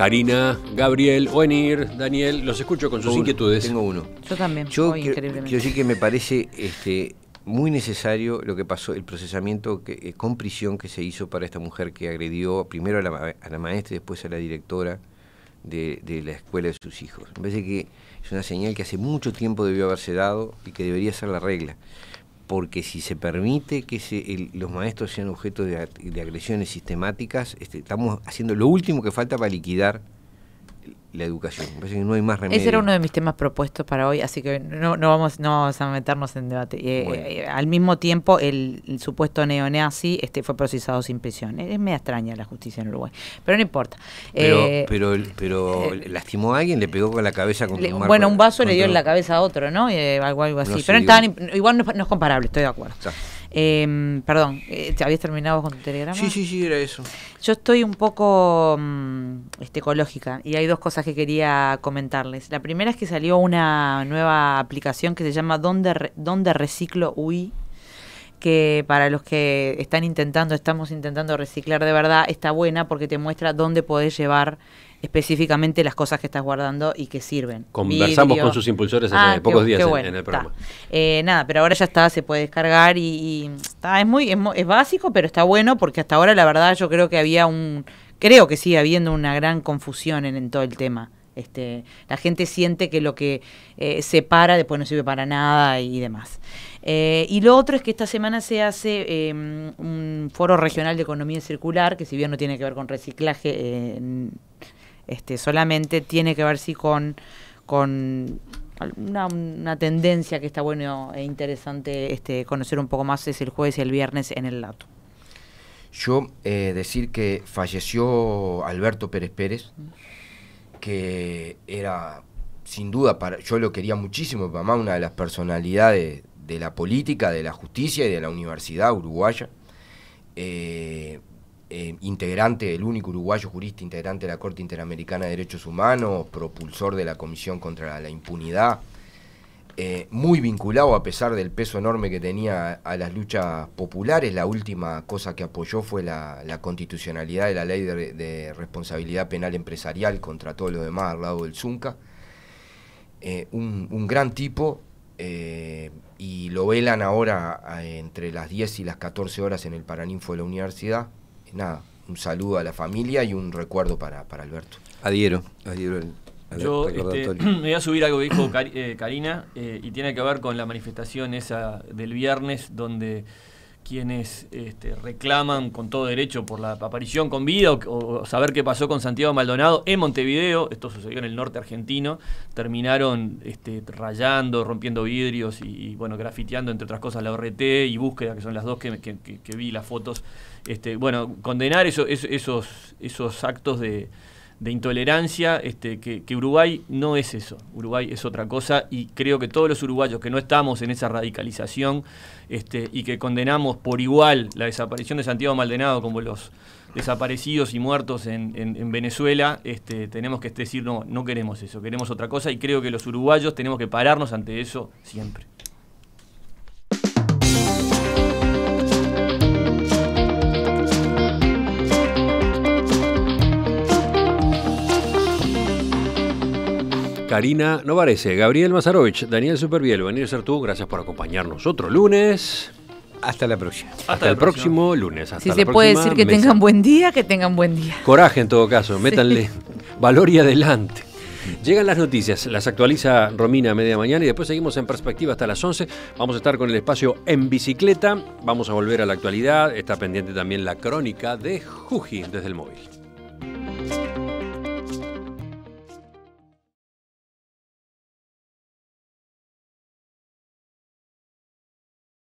Karina, Gabriel, Oenir, Daniel, los escucho con sus inquietudes. Tengo uno. Yo también. Yo sí que me parece este, muy necesario lo que pasó, el procesamiento que, eh, con prisión que se hizo para esta mujer que agredió primero a la, maestra y después a la directora de, de, la escuela de sus hijos. Me parece que es una señal que hace mucho tiempo debió haberse dado y que debería ser la regla porque si se permite que los maestros sean objeto de, agresiones sistemáticas, este, estamos haciendo lo último que falta para liquidar la educación. parece que no hay más remedio. Ese era uno de mis temas propuestos para hoy, así que no, no, vamos, no a meternos en debate. Eh, eh, eh, al mismo tiempo, el, supuesto neonazi este, fue procesado sin prisión. Es, media extraña la justicia en Uruguay, pero no importa. Pero, pero, lastimó a alguien, le pegó con la cabeza con Bueno, un vaso le dio en la cabeza a otro, ¿no? algo, así. pero igual no, es comparable, estoy de acuerdo. Em, perdón, eh, ¿te habías terminado con tu telegrama? Sí, sí, sí, era eso. Yo estoy un poco mm, este, ecológica y hay dos cosas que quería comentarles. La primera es que salió una nueva aplicación que se llama ¿Dónde Reciclo UI que para los que están intentando, estamos intentando reciclar de verdad, está buena porque te muestra dónde podés llevar específicamente las cosas que estás guardando y que sirven. Conversamos con sus impulsores hace ah, pocos días en, el programa. Eh, nada, pero ahora ya está, se puede descargar y, está, es muy es, básico, pero está bueno porque hasta ahora la verdad yo creo que había un creo que sigue habiendo una gran confusión en, todo el tema. Este, la gente siente que lo que eh, se para después no sirve para nada y demás. Eh, y lo otro es que esta semana se hace em, un foro regional de economía circular, que si bien no tiene que ver con reciclaje este, solamente tiene que ver sí con, con una, tendencia que está bueno e interesante este, conocer un poco más es el jueves y el viernes en el LATO. Yo eh, decir que falleció Alberto Pérez Pérez, mm. que era sin duda, para, yo lo quería muchísimo, mamá, una de las personalidades de la política, de la justicia y de la universidad uruguaya. Eh, eh, integrante, el único uruguayo jurista integrante de la Corte Interamericana de Derechos Humanos, propulsor de la Comisión contra la Impunidad, eh, muy vinculado a pesar del peso enorme que tenía a, las luchas populares. La última cosa que apoyó fue la, constitucionalidad de la ley de, responsabilidad penal empresarial contra todo lo demás al lado del Zunca. Eh, un, un, gran tipo y lo velan ahora entre las 10 y las 14 horas en el Paraninfo de la universidad nada, un saludo a la familia y un recuerdo para, para Alberto. Adhiero, adhiero el, Yo este, me voy a subir algo que dijo eh, Karina eh, y tiene que ver con la manifestación esa del viernes donde quienes este, reclaman con todo derecho por la aparición con vida o, saber qué pasó con Santiago Maldonado en Montevideo, esto sucedió en el norte argentino, terminaron este, rayando, rompiendo vidrios y, bueno, grafiteando entre otras cosas la ORT y búsqueda, que son las dos que, vi las fotos. Este, bueno, condenar esos, esos actos de, de intolerancia, este, que, Uruguay no es eso, Uruguay es otra cosa y creo que todos los uruguayos que no estamos en esa radicalización este, y que condenamos por igual la desaparición de Santiago Maldonado como los desaparecidos y muertos en, Venezuela, este, tenemos que decir no, no queremos eso, queremos otra cosa y creo que los uruguayos tenemos que pararnos ante eso siempre. Karina parece. Gabriel Mazarovich, Daniel Superviel, Daniel Sertú, gracias por acompañarnos otro lunes. Hasta la próxima. Hasta, el próximo, lunes. Hasta si se puede decir que tengan buen día, que tengan buen día. Coraje en todo caso, métanle valor y adelante. Llegan las noticias, las actualiza Romina a media mañana y después seguimos en perspectiva hasta las 11. Vamos a estar con el espacio en bicicleta, vamos a volver a la actualidad, está pendiente también la crónica de Juji desde el móvil.